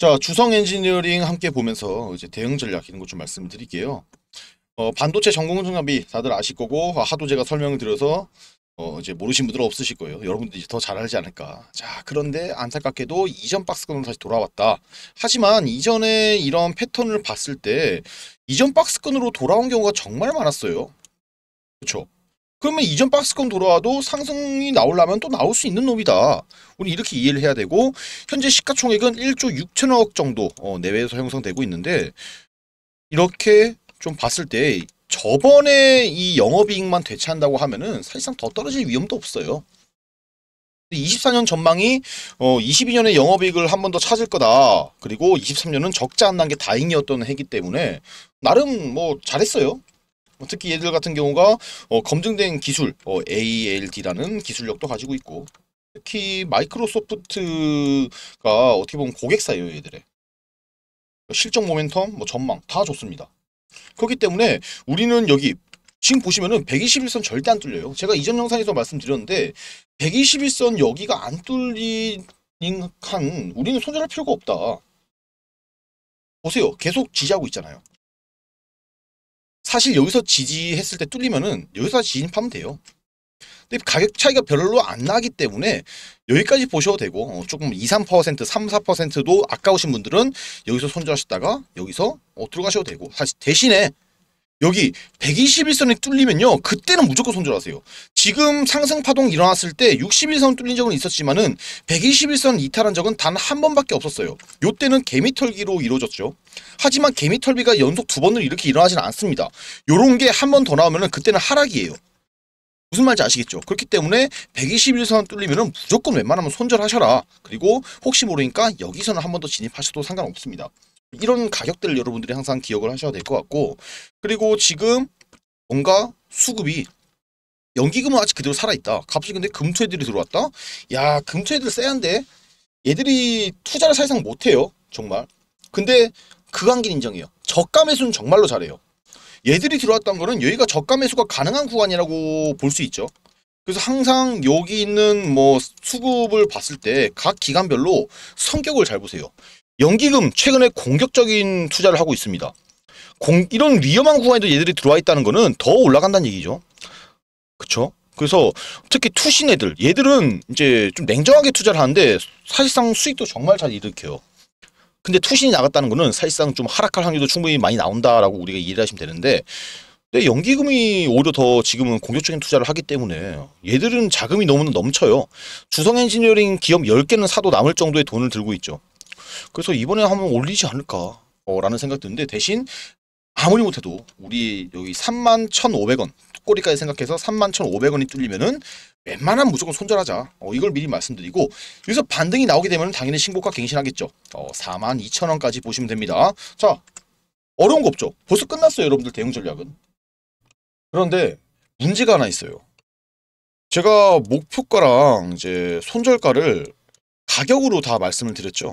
자, 주성 엔지니어링 함께 보면서 이제 대응 전략 이런 것 좀 말씀을 드릴게요. 어, 반도체 전공 정답이 다들 아실 거고 아, 하도 제가 설명을 드려서 어, 이제 모르신 분들은 없으실 거예요. 여러분들이 더 잘 알지 않을까. 자, 그런데 안타깝게도 이전 박스권으로 다시 돌아왔다. 하지만 이전에 이런 패턴을 봤을 때 이전 박스권으로 돌아온 경우가 정말 많았어요. 그렇죠? 그러면 이전 박스권 돌아와도 상승이 나오려면 또 나올 수 있는 놈이다. 우리 이렇게 이해를 해야 되고 현재 시가총액은 1조 6천억 정도 어, 내외에서 형성되고 있는데 이렇게 좀 봤을 때 저번에 이 영업이익만 대체한다고 하면은 사실상 더 떨어질 위험도 없어요. 24년 전망이 어 22년에 영업이익을 한 번 더 찾을 거다. 그리고 23년은 적자 안 난 게 다행이었던 해기 때문에 나름 뭐 잘했어요. 어, 특히 얘들 같은 경우가 어, 검증된 기술 어, ALD라는 기술력도 가지고 있고 특히 마이크로소프트가 어떻게 보면 고객사예요 얘들의 실적 모멘텀 뭐 전망 다 좋습니다 그렇기 때문에 우리는 여기 지금 보시면은 121선 절대 안 뚫려요 제가 이전 영상에서 말씀드렸는데 121선 여기가 안 뚫린 한 우리는 손절할 필요가 없다 보세요 계속 지지하고 있잖아요 사실 여기서 지지했을 때 뚫리면은 여기서 지진하면 돼요. 근데 가격 차이가 별로 안 나기 때문에 여기까지 보셔도 되고 어, 조금 2, 3%, 3, 4%도 아까우신 분들은 여기서 손절하셨다가 여기서 어, 들어가셔도 되고 사실 대신에 여기 121선이 뚫리면요. 그때는 무조건 손절하세요. 지금 상승 파동 일어났을 때 61선 뚫린 적은 있었지만은 121선 이탈한 적은 단 한 번밖에 없었어요. 요때는 개미털기로 이루어졌죠. 하지만 개미털비가 연속 두 번을 이렇게 일어나진 않습니다. 요런 게 한 번 더 나오면은 그때는 하락이에요. 무슨 말인지 아시겠죠? 그렇기 때문에 121선 뚫리면 무조건 웬만하면 손절하셔라. 그리고 혹시 모르니까 여기서는 한 번 더 진입하셔도 상관없습니다. 이런 가격들을 여러분들이 항상 기억을 하셔야 될 것 같고 그리고 지금 뭔가 수급이 연기금은 아직 그대로 살아있다. 갑자기 근데 금투애들이 들어왔다? 야 금투애들 세한데 얘들이 투자를 사실상 못해요. 정말. 근데 그관계 인정이에요. 저가 매수는 정말로 잘해요. 얘들이 들어왔던 거는 여기가 저가 매수가 가능한 구간이라고 볼 수 있죠. 그래서 항상 여기 있는 뭐 수급을 봤을 때 각 기관별로 성격을 잘 보세요. 연기금 최근에 공격적인 투자를 하고 있습니다. 공, 이런 위험한 구간에도 얘들이 들어와 있다는 거는 더 올라간다는 얘기죠. 그쵸? 그래서 특히 투신 애들 얘들은 이제 좀 냉정하게 투자를 하는데 사실상 수익도 정말 잘 일으켜요. 근데 투신이 나갔다는 거는 사실상 좀 하락할 확률도 충분히 많이 나온다라고 우리가 이해를 하시면 되는데 근데 연기금이 오히려 더 지금은 공격적인 투자를 하기 때문에 얘들은 자금이 너무 넘쳐요. 주성 엔지니어링 기업 1 0개는 사도 남을 정도의 돈을 들고 있죠. 그래서 이번에 한번 올리지 않을까 어, 라는 생각 드는데 대신 아무리 못해도 우리 여기 3만 1,500원 꼬리까지 생각해서 3만 1,500원이 뚫리면은 웬만하면 무조건 손절하자. 어, 이걸 미리 말씀드리고 여기서 반등이 나오게 되면 당연히 신고가 갱신하겠죠. 어, 4만 2천원까지 보시면 됩니다. 자, 어려운 거 없죠. 벌써 끝났어요, 여러분들 대응 전략은. 그런데 문제가 하나 있어요. 제가 목표가랑 이제 손절가를 가격으로 다 말씀을 드렸죠.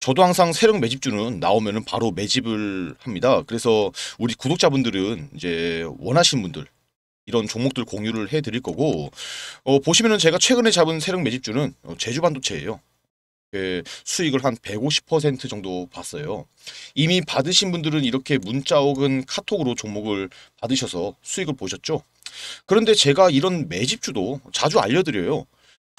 저도 항상 세력 매집주는 나오면은 바로 매집을 합니다. 그래서 우리 구독자분들은 이제 원하시는 분들 이런 종목들 공유를 해드릴 거고 어, 보시면은 제가 최근에 잡은 세력 매집주는 어, 제주 반도체예요. 예, 수익을 한 150% 정도 봤어요. 이미 받으신 분들은 이렇게 문자 혹은 카톡으로 종목을 받으셔서 수익을 보셨죠? 그런데 제가 이런 매집주도 자주 알려드려요.